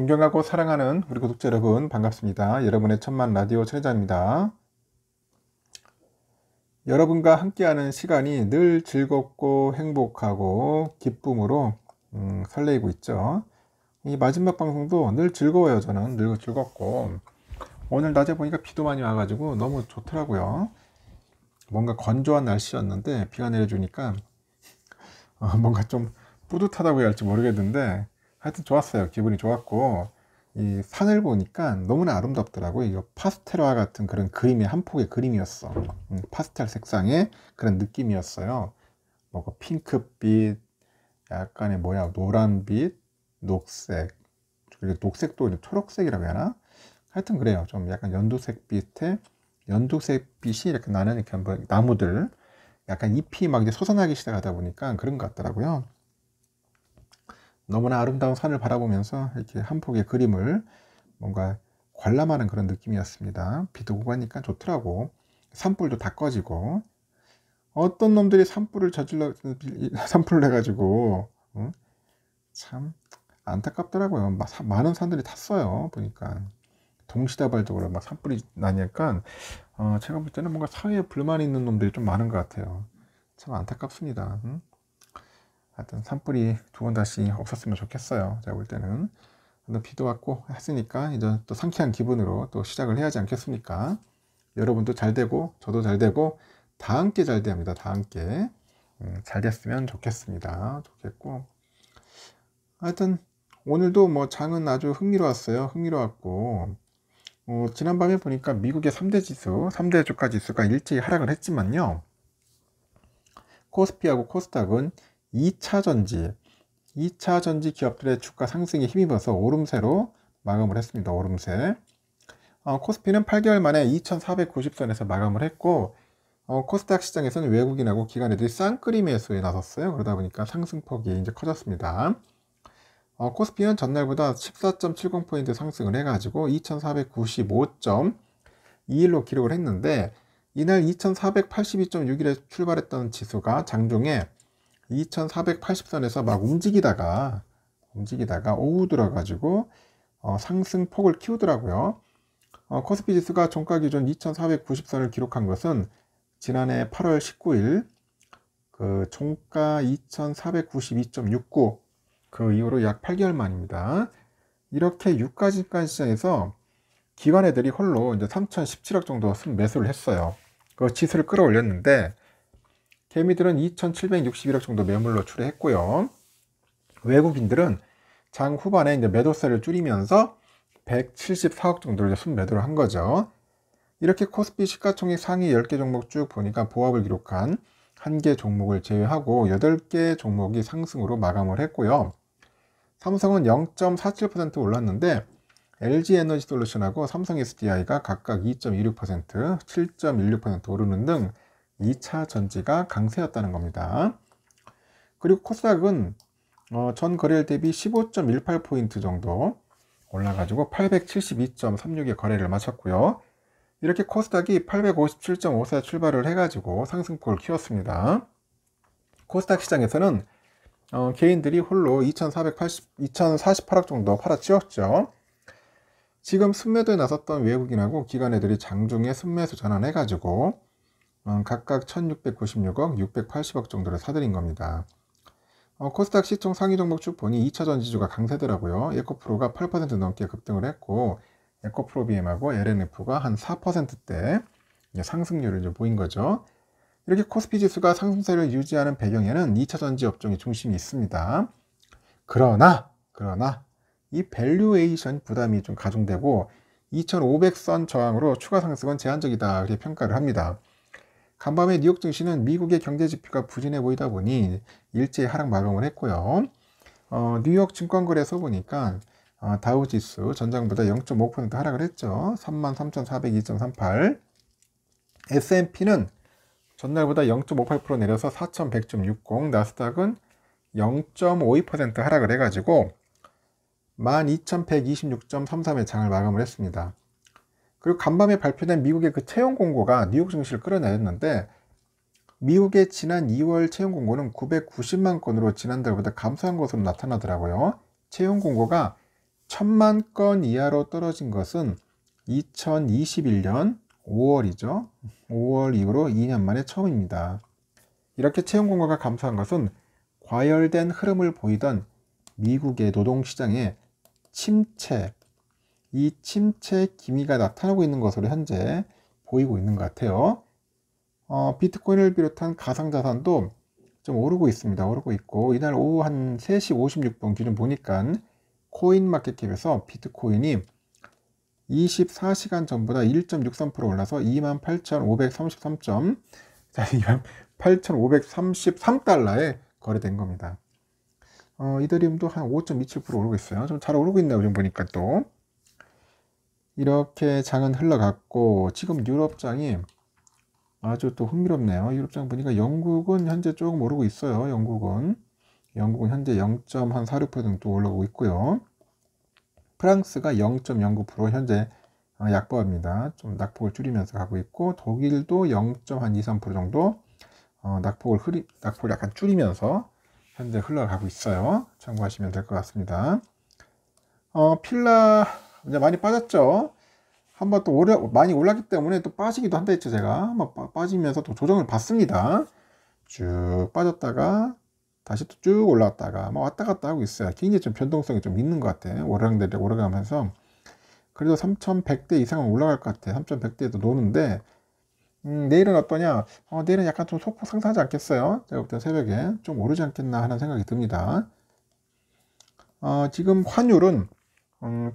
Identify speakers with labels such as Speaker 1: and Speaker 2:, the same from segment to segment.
Speaker 1: 존경하고 사랑하는 우리 구독자 여러분 반갑습니다. 여러분의 천만 라디오 최자입니다. 여러분과 함께하는 시간이 늘 즐겁고 행복하고 기쁨으로 음, 설레이고 있죠. 이 마지막 방송도 늘 즐거워요. 저는 늘 즐겁고 오늘 낮에 보니까 비도 많이 와가지고 너무 좋더라고요. 뭔가 건조한 날씨였는데 비가 내려주니까 어, 뭔가 좀 뿌듯하다고 해야 할지 모르겠는데 하여튼 좋았어요. 기분이 좋았고 이 산을 보니까 너무나 아름답더라고요. 이거 파스텔화 같은 그런 그림의 한 폭의 그림이었어. 음, 파스텔 색상의 그런 느낌이었어요. 뭐그 핑크빛, 약간의 뭐야 노란빛, 녹색, 그리고 녹색도 초록색이라고 해야 하나? 하여튼 그래요. 좀 약간 연두색 빛에 연두색 빛이 이렇게 나는 이렇게 나무들 약간 잎이 막 이제 솟아나기 시작하다 보니까 그런 것 같더라고요. 너무나 아름다운 산을 바라보면서 이렇게 한 폭의 그림을 뭔가 관람하는 그런 느낌이었습니다. 비도 오고 가니까 좋더라고. 산불도 다 꺼지고 어떤 놈들이 산불을 저질러 산불을 해가지고 응? 참 안타깝더라고요. 마, 사, 많은 산들이 탔어요 보니까 동시다발적으로 막 산불이 나니까 어, 제가 볼 때는 뭔가 사회에 불만 있는 놈들이 좀 많은 것 같아요. 참 안타깝습니다. 응? 하여튼 산불이 두 번 다시 없었으면 좋겠어요. 제가 볼 때는. 비도 왔고 했으니까 이제 또 상쾌한 기분으로 또 시작을 해야 하지 않겠습니까? 여러분도 잘 되고 저도 잘 되고 다 함께 잘 됩니다. 다 함께 음, 잘 됐으면 좋겠습니다. 좋겠고 하여튼 오늘도 뭐 장은 아주 흥미로웠어요. 흥미로웠고 어, 지난밤에 보니까 미국의 3대 지수, 3대 주가 지수가 일제히 하락을 했지만요. 코스피하고 코스닥은 2차 전지, 2차 전지 기업들의 주가 상승에 힘입어서 오름세로 마감을 했습니다. 오름세. 어, 코스피는 8개월 만에 2,490선에서 마감을 했고 어, 코스닥 시장에서는 외국인하고 기관애들이 쌍끌이 매수에 나섰어요. 그러다 보니까 상승폭이 이제 커졌습니다. 어, 코스피는 전날보다 14.70포인트 상승을 해가지고 2,495.21로 기록을 했는데 이날 2,482.61에 출발했던 지수가 장중에 2480선에서 막 움직이다가 움직이다가 오후 들어가지고 어, 상승폭을 키우더라고요. 어, 코스피 지수가 종가 기준 2490선을 기록한 것은 지난해 8월 19일 그 종가 2492.69 그 이후로 약 8개월 만입니다. 이렇게 유가 증권 시장에서 기관애들이 홀로 이제 3017억 정도 순 매수를 했어요. 그 지수를 끌어올렸는데 개미들은 2,761억 정도 매물로 출회했고요. 외국인들은 장 후반에 이제 매도세를 줄이면서 174억 정도를 순매도를 한 거죠. 이렇게 코스피 시가총액 상위 10개 종목 쭉 보니까 보합을 기록한 1개 종목을 제외하고 8개 종목이 상승으로 마감을 했고요. 삼성은 0.47% 올랐는데 LG 에너지 솔루션하고 삼성 SDI가 각각 2.26%, 7.16% 오르는 등 2차 전지가 강세였다는 겁니다. 그리고 코스닥은 어, 전 거래일 대비 15.18포인트 정도 올라가지고 872.36의 거래를 마쳤고요. 이렇게 코스닥이 857.54에 출발을 해가지고 상승폭을 키웠습니다. 코스닥 시장에서는 어, 개인들이 홀로 2,480, 2,048억 정도 팔아치웠죠. 지금 순매도에 나섰던 외국인하고 기관애들이 장중에 순매수 전환해가지고 어, 각각 1696억, 680억 정도를 사들인 겁니다. 어, 코스닥 시총 상위 종목 쭉 보니 2차 전지주가 강세더라고요. 에코프로가 8% 넘게 급등을 했고 에코프로비엠하고 LNF가 한 4%대 상승률을 좀 보인 거죠. 이렇게 코스피 지수가 상승세를 유지하는 배경에는 2차 전지 업종이 중심이 있습니다. 그러나 그러나 이 밸류에이션 부담이 좀 가중되고 2500선 저항으로 추가 상승은 제한적이다 이렇게 평가를 합니다. 간밤에 뉴욕 증시는 미국의 경제 지표가 부진해 보이다 보니 일제히 하락 마감을 했고요. 어, 뉴욕 증권거래소 보니까 어, 다우지수 전장보다 0.5% 하락을 했죠. 33,402.38 S&P는 전날보다 0.58% 내려서 4,100.60 나스닥은 0.52% 하락을 해가지고 12,126.33의 장을 마감을 했습니다. 그리고 간밤에 발표된 미국의 그 채용 공고가 뉴욕 증시를 끌어내렸는데 미국의 지난 2월 채용 공고는 990만 건으로 지난달보다 감소한 것으로 나타나더라고요. 채용 공고가 1000만 건 이하로 떨어진 것은 2021년 5월이죠. 5월 이후로 2년 만에 처음입니다. 이렇게 채용 공고가 감소한 것은 과열된 흐름을 보이던 미국의 노동시장에 침체, 이 침체 기미가 나타나고 있는 것으로 현재 보이고 있는 것 같아요. 어, 비트코인을 비롯한 가상자산도 좀 오르고 있습니다. 오르고 있고 이날 오후 한 3시 56분 기준 보니까 코인마켓캡에서 비트코인이 24시간 전보다 1.63% 올라서 28,533점 28,533달러에 거래된 겁니다. 어, 이더리움도 한 5.27% 오르고 있어요. 좀 잘 오르고 있네요. 지금 보니까 또. 이렇게 장은 흘러갔고 지금 유럽장이 아주 또 흥미롭네요. 유럽장 보니까 영국은 현재 조금 오르고 있어요. 영국은 영국은 현재 0.46% 정도 올라오고 있고요. 프랑스가 0.09% 현재 약보합니다. 좀 낙폭을 줄이면서 가고 있고 독일도 0.23% 정도 어, 낙폭을 흐리 낙폭을 약간 줄이면서 현재 흘러가고 있어요. 참고하시면 될 것 같습니다. 어, 필라 이제 많이 빠졌죠. 한번 또 오래 많이 올랐기 때문에 또 빠지기도 한다 했죠 제가 한번 빠, 지면서또 조정을 받습니다. 쭉 빠졌다가 다시 또 쭉 올라왔다가 막 뭐 왔다 갔다 하고 있어요. 굉장히 좀 변동성이 좀 있는 것 같아. 오르락내리락 오르하면서 그래도 3,100대 이상은 올라갈 것 같아. 요 3,100대에도 노는데 음, 내일은 어떠냐? 어, 내일은 약간 좀 소폭 상승하지 않겠어요? 제가 볼때 새벽에 좀 오르지 않겠나 하는 생각이 듭니다. 어, 지금 환율은 음,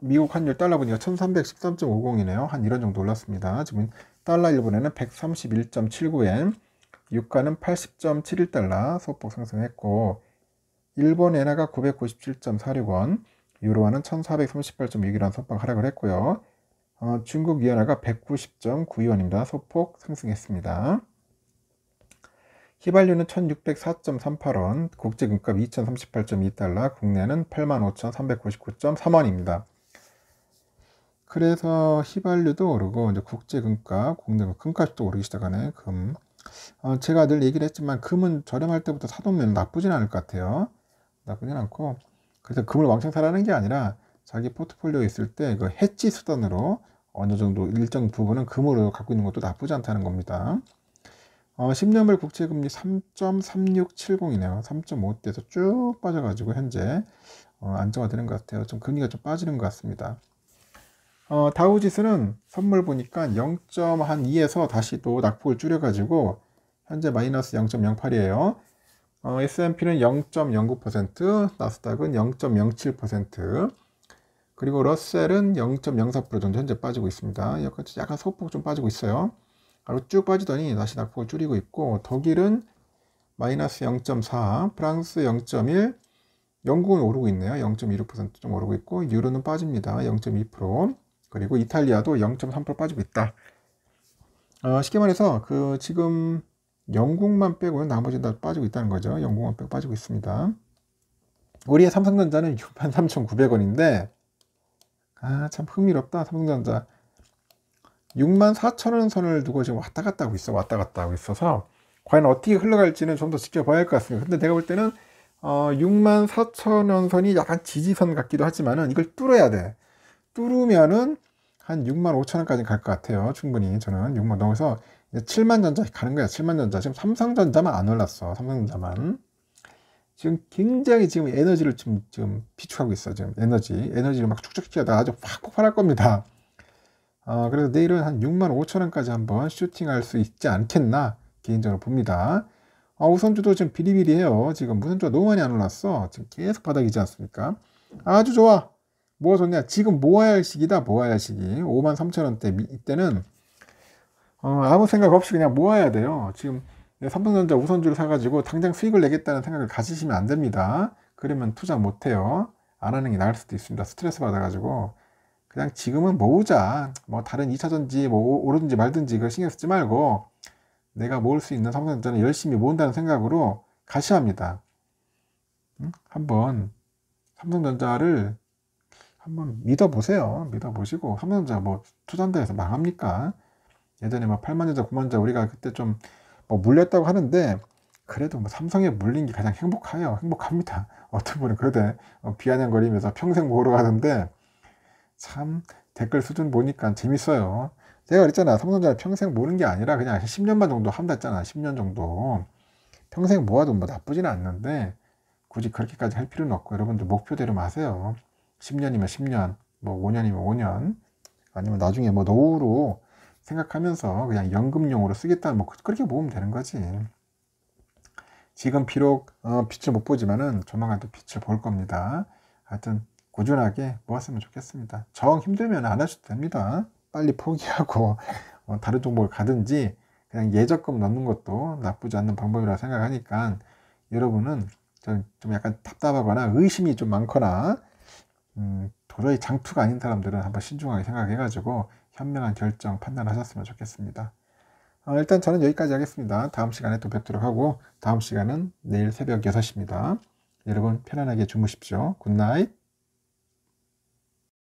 Speaker 1: 미국 환율 달러 분위가 1313.50이네요. 한 이런 정도 올랐습니다. 지금 달러 일본에는 131.79엔, 유가는 80.71달러 소폭 상승했고, 일본 엔화가 997.46원, 유로화는 1438.61원 소폭 하락을 했고요. 어, 중국 위안화가 190.92원입니다. 소폭 상승했습니다. 휘발유는 1604.38원, 국제금값 2038.2달러, 국내는 85,399.3원입니다. 그래서 휘발유도 오르고 이제 국제 금값, 국내 금값도 오르기 시작하네. 금. 어, 제가 늘 얘기를 했지만 금은 저렴할 때부터 사놓으면 나쁘진 않을 것 같아요. 나쁘진 않고 그래서 금을 왕창 사라는 게 아니라 자기 포트폴리오 있을 때 그해치 수단으로 어느 정도 일정 부분은 금으로 갖고 있는 것도 나쁘지 않다는 겁니다. 어, 10년물 국채금리 3.3670이네요. 3.5대에서 쭉 빠져가지고 현재 어, 안정화되는 것 같아요. 좀 금리가 좀 빠지는 것 같습니다. 어, 다우지수는 선물 보니까 0.2에서 1 다시 또 낙폭을 줄여가지고 현재 마이너스 0.08이에요. 어, S&P는 0.09%, 나스닥은 0.07%, 그리고 러셀은 0.04% 정도 현재 빠지고 있습니다. 여기까지 약간 소폭 좀 빠지고 있어요. 바로 쭉 빠지더니 다시 낙폭을 줄이고 있고 독일은 마이너스 0.4, 프랑스 0.1, 영국은 오르고 있네요. 0.26%좀 오르고 있고 유로는 빠집니다. 0.2%. 그리고 이탈리아도 0.3% 빠지고 있다. 어, 쉽게 말해서 그 지금 영국만 빼고 는 나머지는 다 빠지고 있다는 거죠. 영국만 빼고 빠지고 있습니다. 우리의 삼성전자는 6 3,900원인데 아 참 흥미롭다 삼성전자 6 4 0 0 0원 선을 두고 지금 왔다 갔다 하고 있어 왔다 갔다 하고 있어서 과연 어떻게 흘러갈지는 좀 더 지켜봐야 할 것 같습니다. 근데 내가 볼 때는 어, 6 0 0 0원 선이 약간 지지선 같기도 하지만은 이걸 뚫어야 돼. 뚫으면은 한 6만 5천 원까지 갈 것 같아요. 충분히 저는 6만 넘어서 7만 전자 가는 거야. 7만 전자. 지금 삼성전자만 안 올랐어. 삼성전자만. 지금 굉장히 지금 에너지를 지금, 지금 비축하고 있어. 지금 에너지. 에너지를 막 축적 시켜다 아주 확 폭발할 겁니다. 어, 그래서 내일은 한 6만 5천 원까지 한번 슈팅할 수 있지 않겠나 개인적으로 봅니다. 아, 우선주도 지금 비리비리해요. 지금 우선주가 너무 많이 안 올랐어. 지금 계속 바닥이지 않습니까? 아주 좋아. 뭐가 좋냐? 지금 모아야 할 시기다, 모아야 할 시기. 5만 3천 원대, 이때는, 어, 아무 생각 없이 그냥 모아야 돼요. 지금 삼성전자 우선주를 사가지고 당장 수익을 내겠다는 생각을 가지시면 안 됩니다. 그러면 투자 못 해요. 안 하는 게 나을 수도 있습니다. 스트레스 받아가지고. 그냥 지금은 모으자. 뭐 다른 2차전지 뭐 오르든지 말든지 그걸 신경 쓰지 말고 내가 모을 수 있는 삼성전자는 열심히 모은다는 생각으로 가시합니다. 응? 한번 삼성전자를 한번 믿어보세요. 믿어보시고 삼성전자 뭐 투자한다해서 망합니까? 예전에 막 8만여자 9만자 우리가 그때 좀 뭐 물렸다고 하는데 그래도 뭐 삼성에 물린 게 가장 행복해요. 행복합니다. 어떤 분은 그러대 어, 비아냥거리면서 평생 모으러 가던데 참 댓글 수준 보니까 재밌어요. 제가 그랬잖아. 삼성전자 평생 모으는 게 아니라 그냥 10년만 정도 한다 했잖아. 10년 정도. 평생 모아도 뭐나쁘진 않는데 굳이 그렇게까지 할 필요는 없고 여러분들 목표대로 마세요. 10년이면 10년, 뭐 5년이면 5년, 아니면 나중에 뭐 노후로 생각하면서 그냥 연금용으로 쓰겠다, 뭐 그, 그렇게 모으면 되는 거지. 지금 비록 어, 빛을 못 보지만은 조만간 또 빛을 볼 겁니다. 하여튼 꾸준하게 모았으면 좋겠습니다. 정 힘들면 안 하셔도 됩니다. 빨리 포기하고 어, 다른 종목을 가든지 그냥 예적금 넣는 것도 나쁘지 않는 방법이라 생각하니까 여러분은 좀 약간 답답하거나 의심이 좀 많거나 음, 도저히 장투가 아닌 사람들은 한번 신중하게 생각해가지고 현명한 결정 판단하셨으면 좋겠습니다. 어, 일단 저는 여기까지 하겠습니다. 다음 시간에 또 뵙도록 하고 다음 시간은 내일 새벽 6시입니다. 여러분 편안하게 주무십시오. 굿나잇.